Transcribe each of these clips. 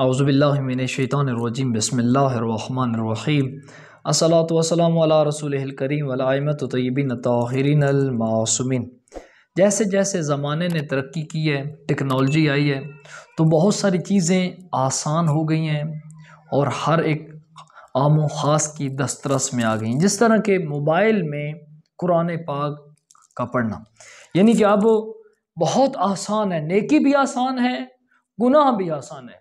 अज़बिल्लिमिनशैतरजीम बसमीम असलात वसलम रसूल करीम वलामत तयबिन तहरीन जैसे जैसे ज़माने ने तरक्की की है टेक्नोलॉजी आई है तो बहुत सारी चीज़ें आसान हो गई हैं और हर एक आम ख़ास की दस्तरस में आ गई जिस तरह के मोबाइल में कुरान पाक का पढ़ना यानी कि अब बहुत आसान है नेकी भी आसान है गुनाह भी आसान है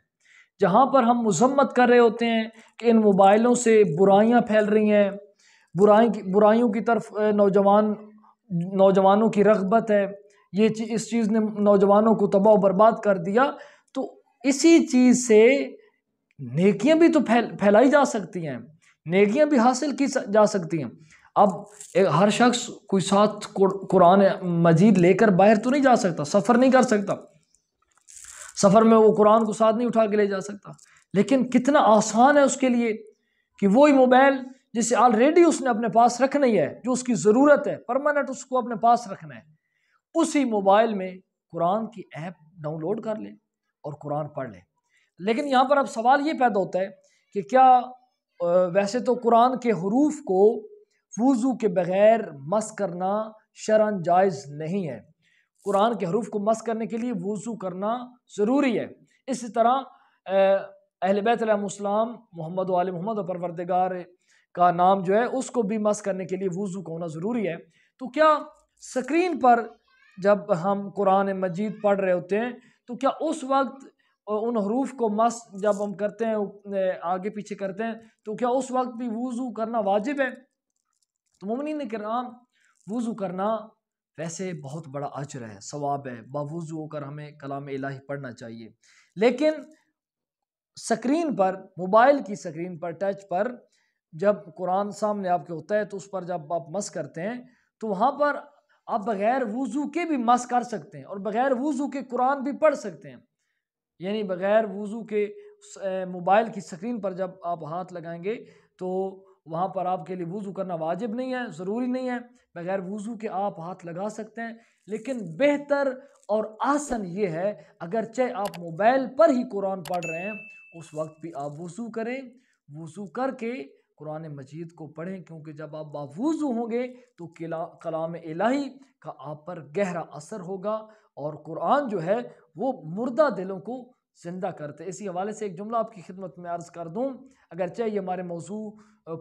जहाँ पर हम मजम्मत कर रहे होते हैं कि इन मोबाइलों से बुराइयाँ फैल रही हैं बुराई की बुराइयों की तरफ नौजवान नौजवानों की रगबत है ये चीज़ इस चीज़ ने नौजवानों को तबाह बर्बाद कर दिया तो इसी चीज़ से नेकियाँ भी तो फैल फैलाई जा सकती हैं नेकियाँ भी हासिल की जा सकती हैं अब एक हर शख्स कोई साथ कुरान मजीद लेकर बाहर तो नहीं जा सकता सफ़र नहीं कर सकता सफ़र में वो कुरान को साथ नहीं उठा के ले जा सकता लेकिन कितना आसान है उसके लिए कि वही मोबाइल जिसे ऑलरेडी उसने अपने पास रखना ही है जो उसकी ज़रूरत है परमानेंट उसको अपने पास रखना है उसी मोबाइल में कुरान की ऐप डाउनलोड कर ले और कुरान पढ़ ले लेकिन यहाँ पर अब सवाल ये पैदा होता है कि क्या वैसे तो कुरान के हरूफ को वज़ू के बग़ैर मस करना शरण जायज़ नहीं है कुरान के हरूफ को मस करने के लिए वज़ू करना ज़रूरी है इसी तरह अहल बैतलाम मोहम्मद वाल मोहम्मद और परवरदगार का नाम जो है उसको भी मस करने के लिए वज़ू का होना ज़रूरी है तो क्या स्क्रीन पर जब हम कुरान मजीद पढ़ रहे होते हैं तो क्या उस वक्त उन हरूफ को मस जब हम करते हैं आगे पीछे करते हैं तो क्या उस वक्त भी वज़ू करना वाजिब है तो ममिन कराम वज़ू करना वैसे बहुत बड़ा अजर है सवाब है बावजू होकर हमें कलाम इलाही पढ़ना चाहिए लेकिन स्क्रीन पर मोबाइल की स्क्रीन पर टच पर जब कुरान सामने आपके होता है तो उस पर जब आप मस करते हैं तो वहाँ पर आप बग़ैर वज़ू के भी मस कर सकते हैं और बग़ैर वज़ू के कुरान भी पढ़ सकते हैं यानी बग़ैर वज़ू के मोबाइल की स्क्रीन पर जब आप हाथ लगाएंगे तो वहाँ पर आपके लिए वज़ू करना वाजिब नहीं है ज़रूरी नहीं है बग़ैर वज़ू के आप हाथ लगा सकते हैं लेकिन बेहतर और आसन ये है अगर चाहे आप मोबाइल पर ही कुरान पढ़ रहे हैं उस वक्त भी आप वज़ू करें वज़ू करके कुरान मजीद को पढ़ें क्योंकि जब आप बावजू होंगे तो कलाम इलाही का आप पर गहरा असर होगा और कुरान जो है वो मुर्दा दिलों को ज़िंदा करते इसी हवाले से एक जुमला आपकी खिदमत में अर्ज़ कर दूँ अगरचे ये हमारे मौजू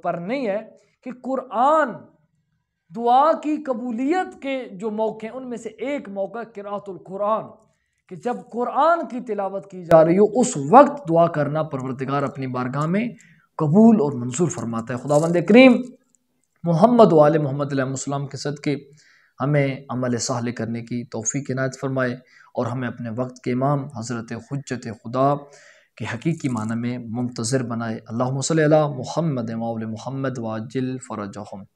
पर नहीं है कि कुरान दुआ की कबूलियत के जो मौक़े हैं उनमें से एक मौका किरातुल्कुरान कि जब कुरान की तिलावत की जा रही हो उस वक्त दुआ करना परवरदिगार अपनी बारगाह में कबूल और मंजूर फरमाता है खुदा बंद करीम मोहम्मद वाल मोहम्मद के सद के हमें अमल सहल करने की तोफ़ी नायत फरमाए और हमें अपने वक्त के इमाम हज़रत हजत खुदा के हकीकी माना में मुंतज़र बनाए अल्लाह मसल महमद माउल महमद वाजिल फ़रजम